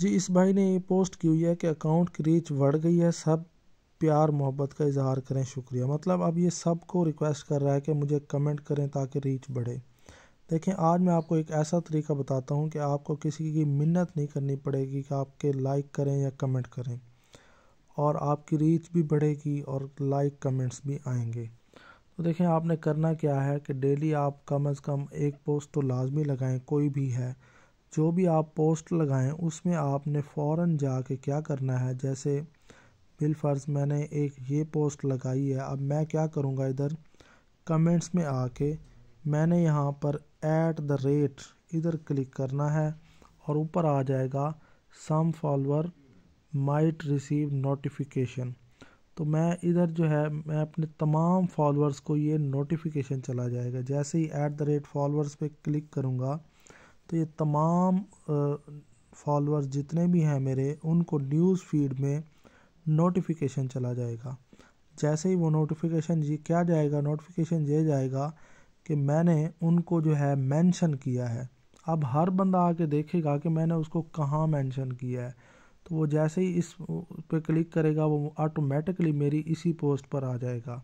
जी इस भाई ने ये पोस्ट की हुई है कि अकाउंट की रीच बढ़ गई है सब प्यार मोहब्बत का इजहार करें शुक्रिया मतलब अब ये सबको रिक्वेस्ट कर रहा है कि मुझे कमेंट करें ताकि रीच बढ़े देखें आज मैं आपको एक ऐसा तरीका बताता हूँ कि आपको किसी की मिन्नत नहीं करनी पड़ेगी कि आपके लाइक करें या कमेंट करें और आपकी रीच भी बढ़ेगी और लाइक कमेंट्स भी आएंगे तो देखें आपने करना क्या है कि डेली आप कम अज़ कम एक पोस्ट तो लाजमी लगाएं कोई भी है जो भी आप पोस्ट लगाएं उसमें आपने फ़ौर जा के क्या करना है जैसे बिलफर्ज मैंने एक ये पोस्ट लगाई है अब मैं क्या करूँगा इधर कमेंट्स में आके मैंने यहाँ पर ऐट द रेट इधर क्लिक करना है और ऊपर आ जाएगा some follower might receive notification तो मैं इधर जो है मैं अपने तमाम फॉलोअर्स को ये नोटिफिकेशन चला जाएगा जैसे ही ऐट द रेट फॉलोअर्स पे क्लिक करूँगा तो ये तमाम फॉलोअर्स जितने भी हैं मेरे उनको न्यूज़ फीड में नोटिफिकेशन चला जाएगा जैसे ही वो नोटिफिकेशन ये क्या जाएगा नोटिफिकेशन ये जाएगा कि मैंने उनको जो है मेंशन किया है अब हर बंदा आके देखेगा कि मैंने उसको कहाँ मेंशन किया है तो वो जैसे ही इस पे क्लिक करेगा वो ऑटोमेटिकली मेरी इसी पोस्ट पर आ जाएगा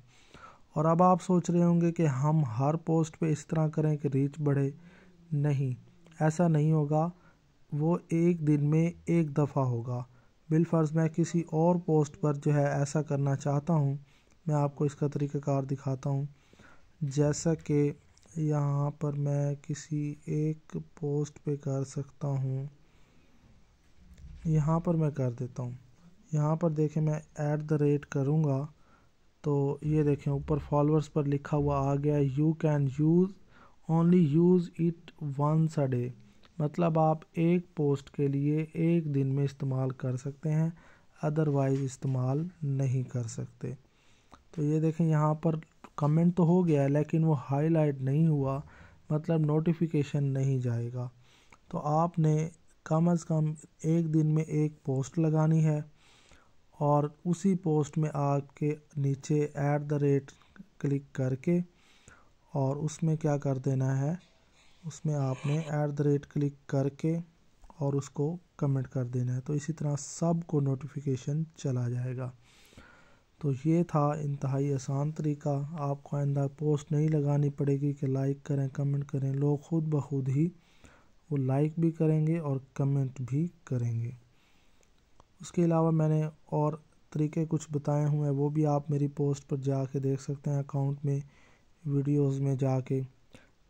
और अब आप सोच रहे होंगे कि हम हर पोस्ट पे इस तरह करें कि रीच बढ़े नहीं ऐसा नहीं होगा वो एक दिन में एक दफ़ा होगा बिलफर्ज मैं किसी और पोस्ट पर जो है ऐसा करना चाहता हूँ मैं आपको इसका तरीक़ाकार दिखाता हूँ जैसा कि यहाँ पर मैं किसी एक पोस्ट पे कर सकता हूँ यहाँ पर मैं कर देता हूँ यहाँ पर देखें मैं ऐट द रेट करूँगा तो ये देखें ऊपर फॉलोअर्स पर लिखा हुआ आ गया you can use only use it once a day मतलब आप एक पोस्ट के लिए एक दिन में इस्तेमाल कर सकते हैं अदरवाइज़ इस्तेमाल नहीं कर सकते तो ये देखें यहाँ पर कमेंट तो हो गया लेकिन वो हाईलाइट नहीं हुआ मतलब नोटिफिकेशन नहीं जाएगा तो आपने कम अज़ कम एक दिन में एक पोस्ट लगानी है और उसी पोस्ट में आपके नीचे ऐट द रेट क्लिक करके और उसमें क्या कर देना है उसमें आपने ऐट द रेट क्लिक करके और उसको कमेंट कर देना है तो इसी तरह सब को नोटिफिकेशन चला जाएगा तो ये था इंतहाई आसान तरीका आपको आइंदा पोस्ट नहीं लगानी पड़ेगी कि लाइक करें कमेंट करें लोग खुद ब खुद ही वो लाइक भी करेंगे और कमेंट भी करेंगे उसके अलावा मैंने और तरीके कुछ बताए हुए हैं वो भी आप मेरी पोस्ट पर जा के देख सकते हैं अकाउंट में वीडियोस में जाके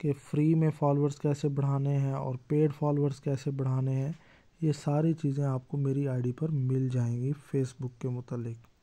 कि फ्री में फॉलोअर्स कैसे बढ़ाने हैं और पेड फॉलोअर्स कैसे बढ़ाने हैं ये सारी चीज़ें आपको मेरी आईडी पर मिल जाएंगी फेसबुक के मतलब